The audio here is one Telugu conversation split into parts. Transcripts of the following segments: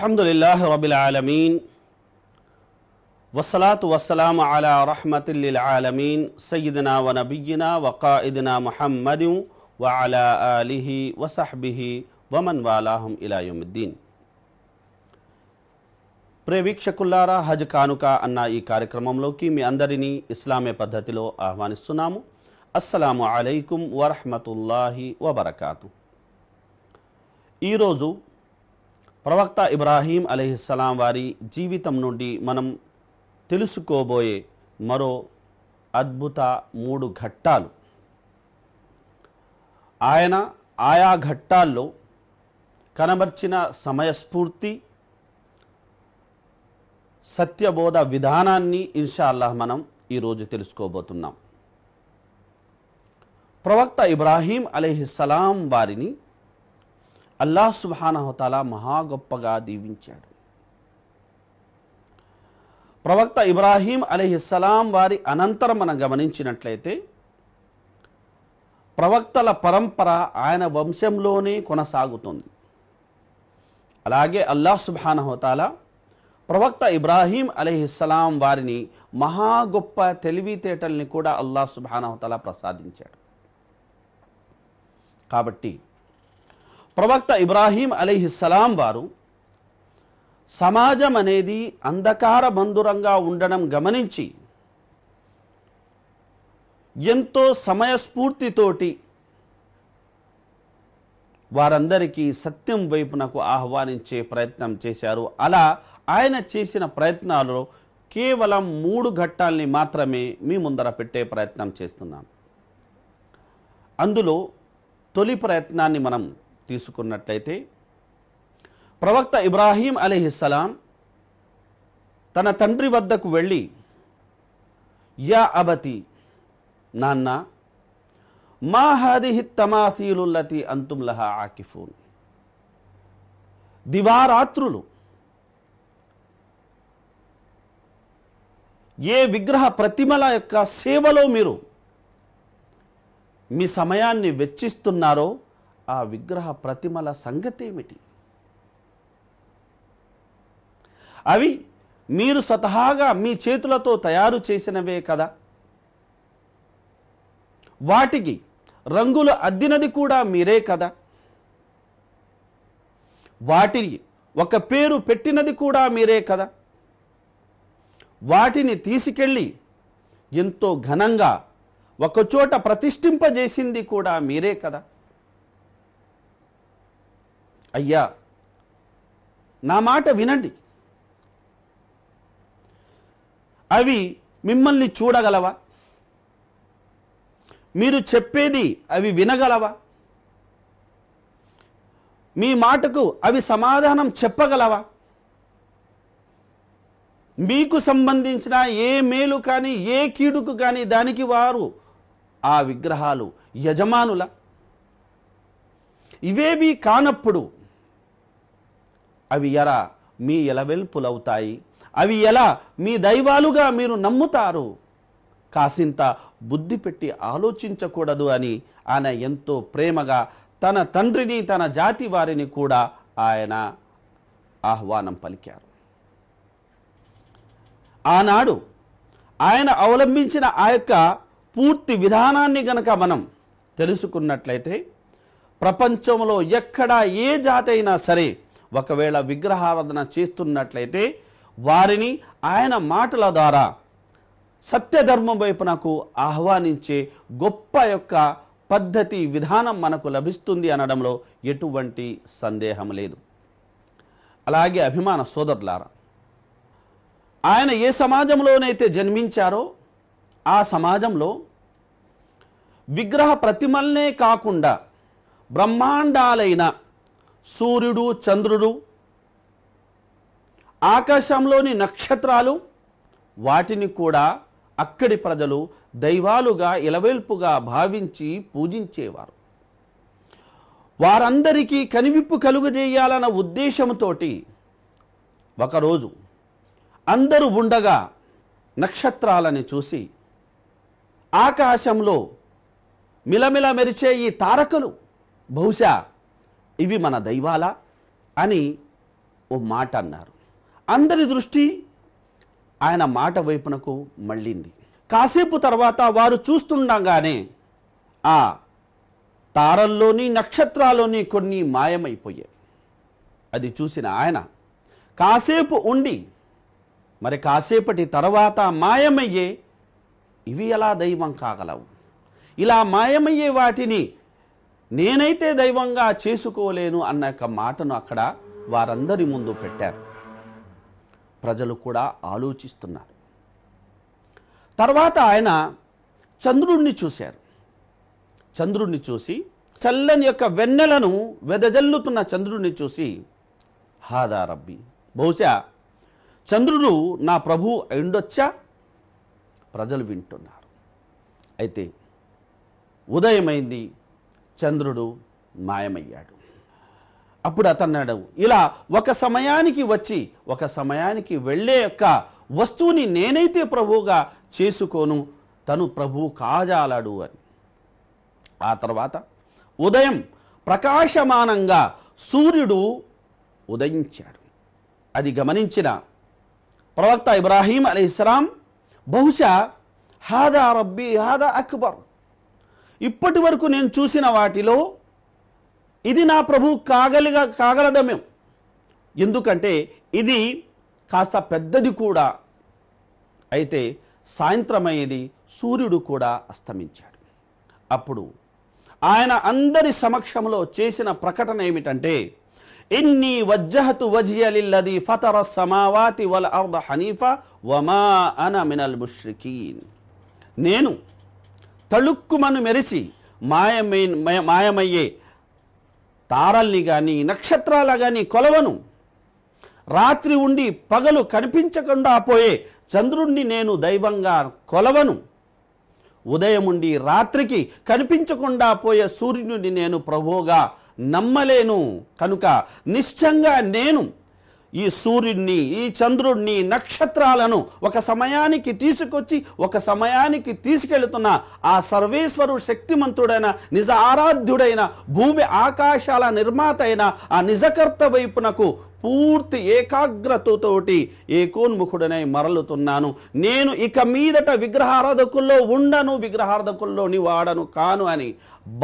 الحمد لله رب العالمين والصلاة والسلام على رحمة للعالمين سيدنا ونبينا وقائدنا محمد وعلى آله وصحبه ومن والاهم إلى يوم الدين ప్రే వీక్షకుల్లారా హజ్ కానుక అన్న ఈ కార్యక్రమంలోకి پدھتلو అందరినీ ఇస్లామే السلام ఆహ్వానిస్తున్నాము అస్సలాము అలైకుం వరహమతుల్లాహి వబర్కాతు روزو ప్రవక్త ఇబ్రాహీం అలీహిస్సలాం వారి జీవితం నుండి మనం తెలుసుకోబోయే మరో అద్భుత మూడు ఘట్టాలు ఆయన ఆయా ఘట్టాల్లో కనబర్చిన సమయస్ఫూర్తి సత్యబోధ విధానాన్ని ఇన్షాల్లా మనం ఈరోజు తెలుసుకోబోతున్నాం ప్రవక్త ఇబ్రాహీం అలీహిస్సలాం వారిని అల్లాహ్ సుబానహతాల మహా గొప్పగా దీవించాడు ప్రవక్త ఇబ్రాహీం అలీహిస్సలాం వారి అనంతరం మనం గమనించినట్లయితే ప్రవక్తల పరంపర ఆయన వంశంలోనే కొనసాగుతుంది అలాగే అల్లా సుబానహోతాల ప్రవక్త ఇబ్రాహీం అలీహిస్సలాం వారిని మహా గొప్ప తెలివితేటల్ని కూడా అల్లా సుబానహోతాల ప్రసాదించాడు కాబట్టి ప్రవక్త ఇబ్రాహీం అలీహిస్సలాం వారు సమాజం అనేది అంధకార బంధురంగా ఉండడం గమనించి ఎంతో సమయస్ఫూర్తితోటి వారందరికీ సత్యం వైపునకు ఆహ్వానించే ప్రయత్నం చేశారు అలా ఆయన చేసిన ప్రయత్నాలలో కేవలం మూడు ఘట్టాల్ని మాత్రమే మీ ముందర పెట్టే ప్రయత్నం చేస్తున్నాను అందులో తొలి ప్రయత్నాన్ని మనం తీసుకున్నట్లయితే ప్రవక్త ఇబ్రాహీం అలీహిస్సలాం తన తండ్రి వద్దకు వెళ్ళి యా అబతి నాన్న మా హదిహి తమాసీలుల్లతి అంతుమ్లహా ఆకిఫూన్ దివారాత్రులు ఏ విగ్రహ ప్రతిమల యొక్క సేవలో మీరు మీ సమయాన్ని వెచ్చిస్తున్నారో ఆ విగ్రహ ప్రతిమల సంగతేమిటి అవి మీరు స్వతహాగా మీ చేతులతో తయారు చేసినవే కదా వాటికి రంగులు అద్దినది కూడా మీరే కదా వాటిని ఒక పేరు పెట్టినది కూడా మీరే కదా వాటిని తీసుకెళ్ళి ఎంతో ఘనంగా ఒకచోట ప్రతిష్ఠింపజేసింది కూడా మీరే కదా అయ్యా నా మాట వినండి అవి మిమ్మల్ని చూడగలవా మీరు చెప్పేది అవి వినగలవా మీ మాటకు అవి సమాధానం చెప్పగలవా మీకు సంబంధించిన ఏ మేలు కానీ ఏ కీడుకు కానీ దానికి వారు ఆ విగ్రహాలు యజమానుల ఇవేవి కానప్పుడు అవి ఎలా మీ ఎలవెల్పులవుతాయి అవి ఎలా మీ దైవాలుగా మీరు నమ్ముతారు కాసింత బుద్ధి పెట్టి ఆలోచించకూడదు అని ఆయన ఎంతో ప్రేమగా తన తండ్రిని తన జాతి వారిని కూడా ఆయన ఆహ్వానం పలికారు ఆనాడు ఆయన అవలంబించిన ఆ యొక్క పూర్తి విధానాన్ని గనక మనం తెలుసుకున్నట్లయితే ప్రపంచంలో ఎక్కడా ఏ జాతి అయినా సరే ఒకవేళ విగ్రహారాధన చేస్తున్నట్లయితే వారిని ఆయన మాటల ద్వారా సత్యధర్మం వైపు నాకు ఆహ్వానించే గొప్ప యొక్క పద్ధతి విధానం మనకు లభిస్తుంది అనడంలో ఎటువంటి సందేహం లేదు అలాగే అభిమాన సోదరులారా ఆయన ఏ సమాజంలోనైతే జన్మించారో ఆ సమాజంలో విగ్రహ ప్రతిమల్నే కాకుండా బ్రహ్మాండాలైన సూర్యుడు చంద్రుడు ఆకాశంలోని నక్షత్రాలు వాటిని కూడా అక్కడి ప్రజలు దైవాలుగా ఇలవేల్పుగా భావించి పూజించేవారు వారందరికీ కనివిప్పు కలుగజేయాలన్న ఉద్దేశంతో ఒకరోజు అందరూ ఉండగా నక్షత్రాలని చూసి ఆకాశంలో మిలమిల మెరిచే ఈ తారకలు బహుశా ఇవి మన దైవాల అని ఓ మాట అన్నారు అందరి దృష్టి ఆయన మాట వైపునకు మళ్ళీంది కాసేపు తర్వాత వారు చూస్తుండగానే ఆ తారల్లోని నక్షత్రాల్లోని కొన్ని మాయమైపోయాయి అది చూసిన ఆయన కాసేపు ఉండి మరి కాసేపటి తర్వాత మాయమయ్యే ఇవి ఎలా దైవం కాగలవు ఇలా మాయమయ్యే వాటిని నేనైతే దైవంగా చేసుకోలేను అన్న యొక్క మాటను అక్కడ వారందరి ముందు పెట్టారు ప్రజలు కూడా ఆలోచిస్తున్నారు తర్వాత ఆయన చంద్రుణ్ణి చూశారు చంద్రుణ్ణి చూసి చల్లని యొక్క వెన్నెలను వెదజల్లుతున్న చంద్రుణ్ణి చూసి హాదా రబ్బి బహుశా చంద్రుడు నా ప్రభు అయిండొచ్చా ప్రజలు వింటున్నారు అయితే ఉదయమైంది చంద్రుడు మాయమయ్యాడు అప్పుడు అతన్నాడు ఇలా ఒక సమయానికి వచ్చి ఒక సమయానికి వెళ్ళే యొక్క వస్తువుని నేనైతే ప్రభువుగా చేసుకోను తను ప్రభువు కాజాలాడు అని ఆ తర్వాత ఉదయం ప్రకాశమానంగా సూర్యుడు ఉదయించాడు అది గమనించిన ప్రవక్త ఇబ్రాహీం అలీ ఇస్లాం బహుశా హాదా రబ్బీ హాదా అక్బర్ ఇప్పటి వరకు నేను చూసిన వాటిలో ఇది నా ప్రభు కాగలిగా కాగలదమేం ఎందుకంటే ఇది కాస్త పెద్దది కూడా అయితే సాయంత్రమయ్యేది సూర్యుడు కూడా అస్తమించాడు అప్పుడు ఆయన అందరి సమక్షంలో చేసిన ప్రకటన ఏమిటంటే ఇన్ని వజ్జహతు వజియలిల్లది ఫతర సమావాతి వల్ అర్ద హనీఫా వమా అన మినల్ ముష్రికీన్ నేను తళుక్కుమను మెరిసి మాయమై మాయమయ్యే తారల్ని కానీ నక్షత్రాల కానీ కొలవను రాత్రి ఉండి పగలు కనిపించకుండా పోయే చంద్రుణ్ణి నేను దైవంగా కొలవను ఉదయం ఉండి రాత్రికి కనిపించకుండా పోయే సూర్యుడిని నేను ప్రభువుగా నమ్మలేను కనుక నిశ్చంగా నేను ఈ సూర్యుడిని ఈ చంద్రుడిని నక్షత్రాలను ఒక సమయానికి తీసుకొచ్చి ఒక సమయానికి తీసుకెళ్తున్న ఆ సర్వేశ్వరు శక్తిమంతుడైన నిజ ఆరాధ్యుడైన భూమి ఆకాశాల నిర్మాత అయిన ఆ నిజకర్త వైపునకు పూర్తి ఏకాగ్రతతోటి ఏకోన్ముఖుడనై మరలుతున్నాను నేను ఇక మీదట విగ్రహారాధకుల్లో ఉండను విగ్రహారాధకుల్లోని వాడను కాను అని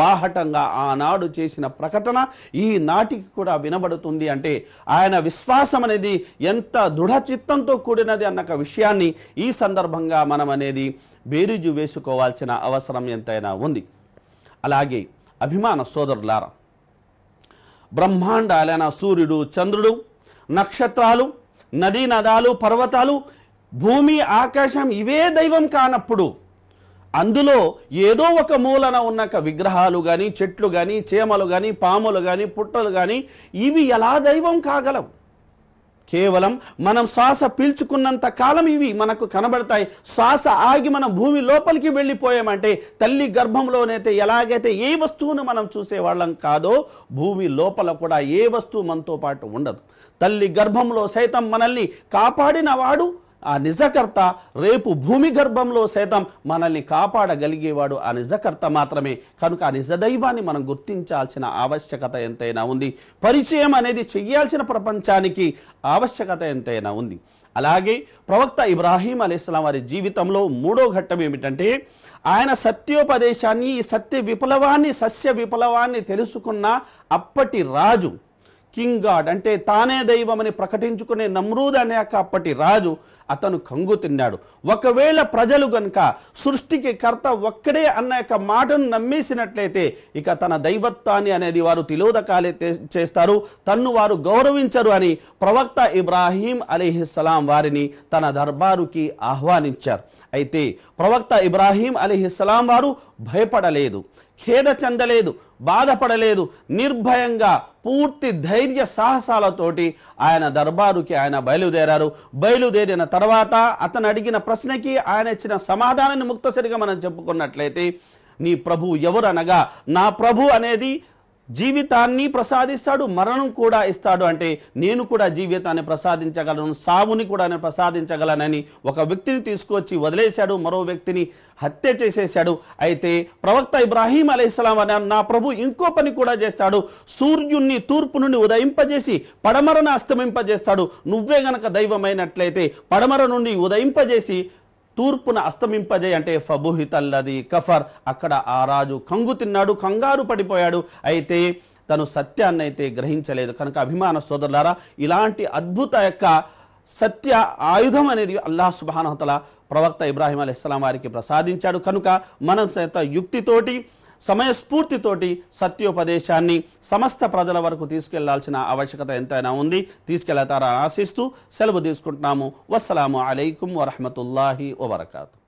బాహటంగా ఆనాడు చేసిన ప్రకటన ఈ నాటికి కూడా వినబడుతుంది అంటే ఆయన విశ్వాసం అనేది ఎంత దృఢ చిత్తంతో కూడినది అన్న విషయాన్ని ఈ సందర్భంగా మనం అనేది బేరీజు వేసుకోవాల్సిన అవసరం ఎంతైనా ఉంది అలాగే అభిమాన సోదరులారా బ్రహ్మాండాలైన సూర్యుడు చంద్రుడు నక్షత్రాలు నదీ నదాలు పర్వతాలు భూమి ఆకాశం ఇవే దైవం కానప్పుడు అందులో ఏదో ఒక మూలన ఉన్న విగ్రహాలు కానీ చెట్లు కానీ చేమలు కానీ పాములు కానీ పుట్టలు కానీ ఇవి ఎలా దైవం కాగలవు కేవలం మనం శ్వాస పీల్చుకున్నంత కాలం ఇవి మనకు కనబడతాయి శ్వాస ఆగి మనం భూమి లోపలికి వెళ్ళిపోయామంటే తల్లి గర్భంలోనైతే ఎలాగైతే ఏ వస్తువును మనం చూసేవాళ్ళం కాదో భూమి లోపల కూడా ఏ వస్తువు మనతో పాటు ఉండదు తల్లి గర్భంలో సైతం మనల్ని కాపాడినవాడు ఆ నిజకర్త రేపు భూమి గర్భంలో సైతం మనల్ని కాపాడగలిగేవాడు ఆ నిజకర్త మాత్రమే కనుక ఆ నిజదైవాన్ని మనం గుర్తించాల్సిన ఆవశ్యకత ఎంతైనా ఉంది పరిచయం అనేది చెయ్యాల్సిన ప్రపంచానికి ఆవశ్యకత ఎంతైనా ఉంది అలాగే ప్రవక్త ఇబ్రాహీం అలీస్లాం వారి జీవితంలో మూడో ఘట్టం ఏమిటంటే ఆయన సత్యోపదేశాన్ని ఈ సత్య విప్లవాన్ని సస్య విప్లవాన్ని తెలుసుకున్న అప్పటి రాజు కింగ్ గాడ్ అంటే తానే దైవమని ప్రకటించుకునే నమ్రూద్ అనే అప్పటి రాజు అతను కంగు తిన్నాడు ఒకవేళ ప్రజలు గనుక సృష్టికి కర్త ఒక్కడే అన్న యొక్క మాటను నమ్మేసినట్లయితే ఇక తన దైవత్వాన్ని అనేది వారు తిలోదకాలే చేస్తారు తన్ను వారు గౌరవించరు అని ప్రవక్త ఇబ్రాహీం అలీహిస్సలాం వారిని తన దర్బారుకి ఆహ్వానించారు అయితే ప్రవక్త ఇబ్రాహీం అలీ ఇస్లాం వారు భయపడలేదు ఖేద చెందలేదు బాధపడలేదు నిర్భయంగా పూర్తి ధైర్య సాహసాలతోటి ఆయన దర్బారుకి ఆయన బయలుదేరారు బయలుదేరిన తర్వాత అతను అడిగిన ప్రశ్నకి ఆయన ఇచ్చిన సమాధానాన్ని ముక్తసరిగా మనం చెప్పుకున్నట్లయితే నీ ప్రభు ఎవరనగా నా ప్రభు అనేది జీవితాన్ని ప్రసాదిస్తాడు మరణం కూడా ఇస్తాడు అంటే నేను కూడా జీవితాన్ని ప్రసాదించగలను సావుని కూడా నేను ప్రసాదించగలనని ఒక వ్యక్తిని తీసుకొచ్చి వదిలేశాడు మరో వ్యక్తిని హత్య చేసేశాడు అయితే ప్రవక్త ఇబ్రాహీం అలైహిస్లాం అని నా ప్రభు ఇంకో పని కూడా చేస్తాడు సూర్యుణ్ణి తూర్పు నుండి ఉదయింపజేసి పడమరను అస్తమింపజేస్తాడు నువ్వే గనక దైవమైనట్లయితే పడమర నుండి ఉదయింపజేసి తూర్పున అస్తమింపజే అంటే ఫబుహితల్లది కఫర్ అక్కడ ఆ రాజు కంగు తిన్నాడు కంగారు పడిపోయాడు అయితే తను సత్యాన్ని అయితే గ్రహించలేదు కనుక అభిమాన సోదరులారా ఇలాంటి అద్భుత యొక్క సత్య ఆయుధం అనేది అల్లాహ్ సుబానహతల ప్రవక్త ఇబ్రాహీం అలీస్లాం వారికి ప్రసాదించాడు కనుక మనం సైతం యుక్తితోటి సమయస్ఫూర్తితోటి సత్యోపదేశాన్ని సమస్త ప్రజల వరకు తీసుకెళ్లాల్సిన ఆవశ్యకత ఎంతైనా ఉంది తీసుకెళ్తారా ఆశిస్తూ సెలవు తీసుకుంటున్నాము వస్సలాము అలైకుం వరహమతుల్లాహి వబర్కాతు